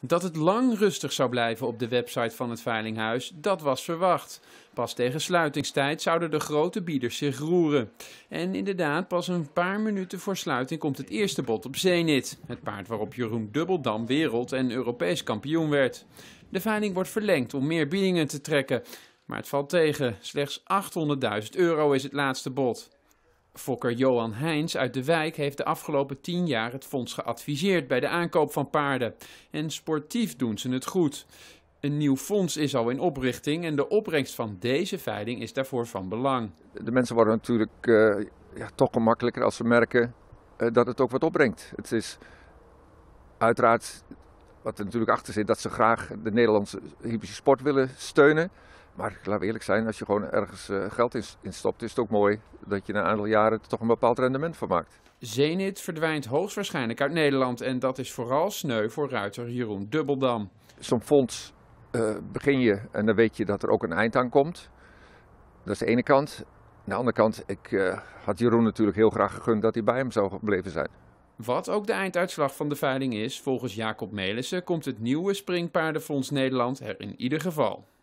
Dat het lang rustig zou blijven op de website van het veilinghuis, dat was verwacht. Pas tegen sluitingstijd zouden de grote bieders zich roeren. En inderdaad, pas een paar minuten voor sluiting komt het eerste bod op Zenit. Het paard waarop Jeroen Dubbeldam wereld- en Europees kampioen werd. De veiling wordt verlengd om meer biedingen te trekken. Maar het valt tegen. Slechts 800.000 euro is het laatste bod. Fokker Johan Heijns uit de wijk heeft de afgelopen tien jaar het fonds geadviseerd bij de aankoop van paarden. En sportief doen ze het goed. Een nieuw fonds is al in oprichting en de opbrengst van deze veiling is daarvoor van belang. De mensen worden natuurlijk uh, ja, toch gemakkelijker als ze merken eh, dat het ook wat opbrengt. Het is uiteraard, wat er natuurlijk achter zit, dat ze graag de Nederlandse Hypische sport willen steunen. Maar laat eerlijk zijn, als je gewoon ergens eh, geld in, stopt, is het ook mooi dat je na een aantal jaren toch een bepaald rendement van maakt. Zenit verdwijnt hoogstwaarschijnlijk uit Nederland en dat is vooral sneu voor ruiter Jeroen Dubbeldam. Zo'n fonds eh, begin je en dan weet je dat er ook een eind aan komt. Dat is de ene kant. Aan de andere kant, ik eh, had Jeroen natuurlijk heel graag gegund dat hij bij hem zou gebleven zijn. Wat ook de einduitslag van de veiling is, volgens Jacob Melissen komt het nieuwe Springpaardenfonds Nederland er in ieder geval